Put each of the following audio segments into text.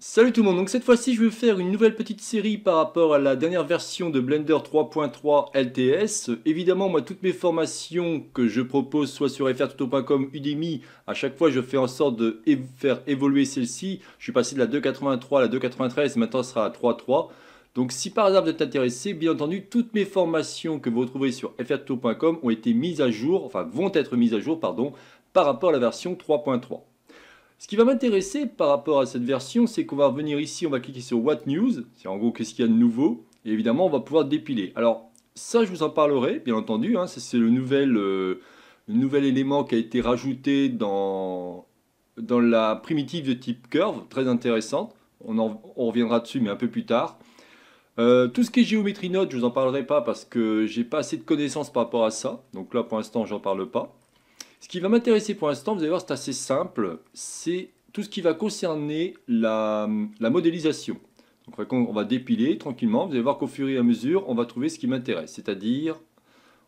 Salut tout le monde, donc cette fois-ci je vais faire une nouvelle petite série par rapport à la dernière version de Blender 3.3 LTS. Évidemment, moi toutes mes formations que je propose soit sur frtuto.com, Udemy, à chaque fois je fais en sorte de faire évoluer celle-ci. Je suis passé de la 2.83 à la 2.93 maintenant ce sera à 3.3. Donc si par hasard vous êtes intéressé, bien entendu, toutes mes formations que vous retrouverez sur frtuto.com ont été mises à jour, enfin vont être mises à jour, pardon, par rapport à la version 3.3. Ce qui va m'intéresser par rapport à cette version, c'est qu'on va revenir ici, on va cliquer sur What News, c'est en gros qu'est-ce qu'il y a de nouveau, et évidemment on va pouvoir dépiler. Alors ça je vous en parlerai, bien entendu, hein. c'est euh, le nouvel, élément qui a été rajouté dans, dans la primitive de type curve, très intéressante, on, reviendra dessus mais un peu plus tard. Euh, tout ce qui est géométrie note, je vous en parlerai pas parce que j'ai pas assez de connaissances par rapport à ça. Donc là, pour l'instant, j'en parle pas. Ce qui va m'intéresser pour l'instant, vous allez voir, c'est assez simple, c'est tout ce qui va concerner la, modélisation. Donc on va dépiler tranquillement, vous allez voir qu'au fur et à mesure, on va trouver ce qui m'intéresse, c'est-à-dire,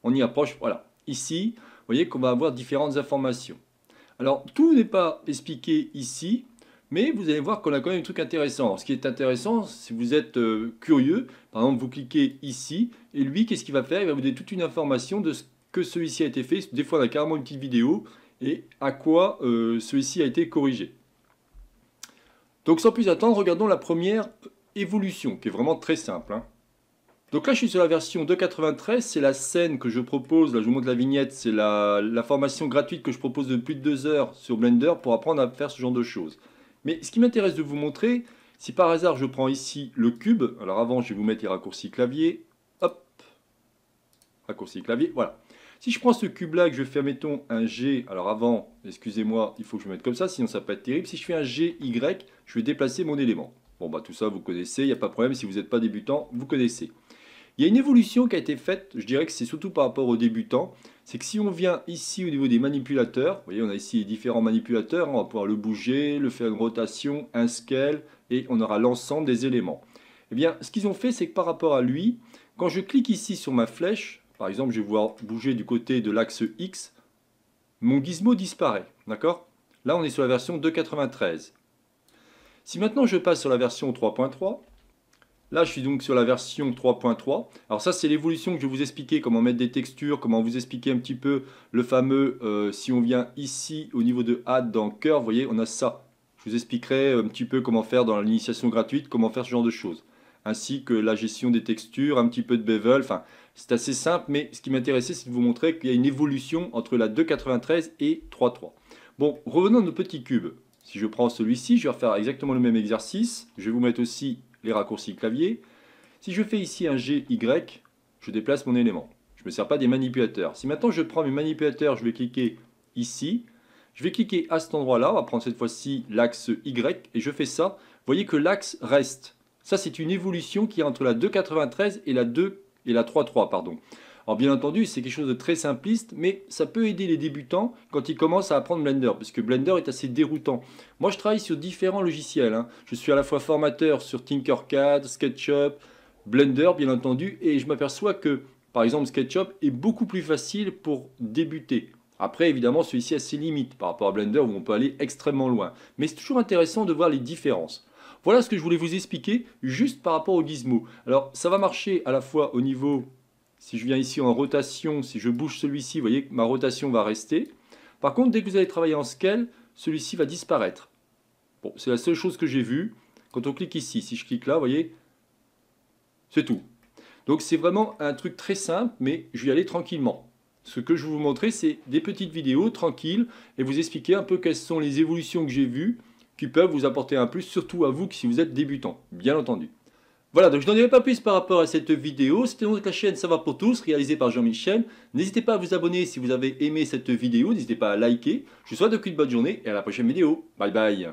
on y approche, voilà. Ici, vous voyez qu'on va avoir différentes informations. Alors, tout n'est pas expliqué ici, mais vous allez voir qu'on a quand même un truc intéressant. ce qui est intéressant, si vous êtes euh, curieux, par exemple, vous cliquez ici, et lui, qu'est-ce qu'il va faire Il va vous donner toute une information de ce que celui-ci a été fait. Des fois, on a carrément une petite vidéo et à quoi euh, celui-ci a été corrigé. Donc sans plus attendre, regardons la première évolution, qui est vraiment très simple. Hein. Donc là, je suis sur la version 2.93, c'est la scène que je propose, là je vous montre la vignette, c'est la, formation gratuite que je propose depuis plus de deux heures sur Blender pour apprendre à faire ce genre de choses. Mais ce qui m'intéresse de vous montrer, si par hasard je prends ici le cube, alors avant je vais vous mettre les raccourcis clavier, hop, raccourcis clavier, voilà. Si je prends ce cube-là que je fais, mettons, un G, alors avant, excusez-moi, il faut que je me mette comme ça, sinon ça va pas être terrible. Si je fais un G, Y, je vais déplacer mon élément. Bon, bah tout ça, vous connaissez, il n'y a pas de problème. Si vous n'êtes pas débutant, vous connaissez. Il y a une évolution qui a été faite, je dirais que c'est surtout par rapport aux débutants, c'est que si on vient ici au niveau des manipulateurs, vous voyez on a ici les différents manipulateurs, on va pouvoir le bouger, le faire une rotation, un scale, et on aura l'ensemble des éléments. Eh bien, ce qu'ils ont fait, c'est que par rapport à lui, quand je clique ici sur ma flèche, par exemple, je vais vouloir bouger du côté de l'axe X. Mon gizmo disparaît, d'accord Là, on est sur la version 2.93. Si maintenant je passe sur la version 3.3, là je suis donc sur la version 3.3. Alors ça c'est l'évolution que je vais vous expliquer, comment mettre des textures, comment vous expliquer un petit peu le fameux, euh, si on vient ici au niveau de add dans cœur, vous voyez on a ça. Je vous expliquerai un petit peu comment faire dans l'initiation gratuite, comment faire ce genre de choses ainsi que la gestion des textures, un petit peu de bevel, c'est assez simple, mais ce qui m'intéressait c'est de vous montrer qu'il y a une évolution entre la 2.93 et 3.3. Bon, revenons à nos petits cubes. Si je prends celui-ci, je vais refaire exactement le même exercice, je vais vous mettre aussi les raccourcis clavier. Si je fais ici un G, Y, je déplace mon élément. Je ne me sers pas des manipulateurs. Si maintenant je prends mes manipulateurs, je vais cliquer ici, je vais cliquer à cet endroit-là, on va prendre cette fois-ci l'axe Y, et je fais ça. Vous voyez que l'axe reste. Ça, c'est une évolution qui est entre la 2.93 et la 2 et la 3.3, pardon. Alors bien entendu, c'est quelque chose de très simpliste, mais ça peut aider les débutants quand ils commencent à apprendre Blender, parce que Blender est assez déroutant. Moi, je travaille sur différents logiciels. Hein. Je suis à la fois formateur sur Tinkercad, SketchUp, Blender, bien entendu, et je m'aperçois que, par exemple, SketchUp est beaucoup plus facile pour débuter. Après, évidemment, celui-ci a ses limites par rapport à Blender où on peut aller extrêmement loin. Mais c'est toujours intéressant de voir les différences. Voilà ce que je voulais vous expliquer juste par rapport au gizmo. Alors ça va marcher à la fois au niveau, si je viens ici en rotation, si je bouge celui-ci, vous voyez que ma rotation va rester. Par contre, dès que vous allez travailler en scale, celui-ci va disparaître. Bon, c'est la seule chose que j'ai vue. Quand on clique ici, si je clique là, vous voyez, c'est tout. Donc c'est vraiment un truc très simple, mais je vais y aller tranquillement. Ce que je vais vous montrer, c'est des petites vidéos tranquilles et vous expliquer un peu quelles sont les évolutions que j'ai vues qui peuvent vous apporter un plus, surtout à vous si vous êtes débutant, bien entendu. Voilà, donc je n'en dirai pas plus par rapport à cette vidéo. C'était donc la chaîne Ça va pour tous, réalisée par Jean-Michel. N'hésitez pas à vous abonner si vous avez aimé cette vidéo, n'hésitez pas à liker. Je vous souhaite donc une bonne journée et à la prochaine vidéo. Bye bye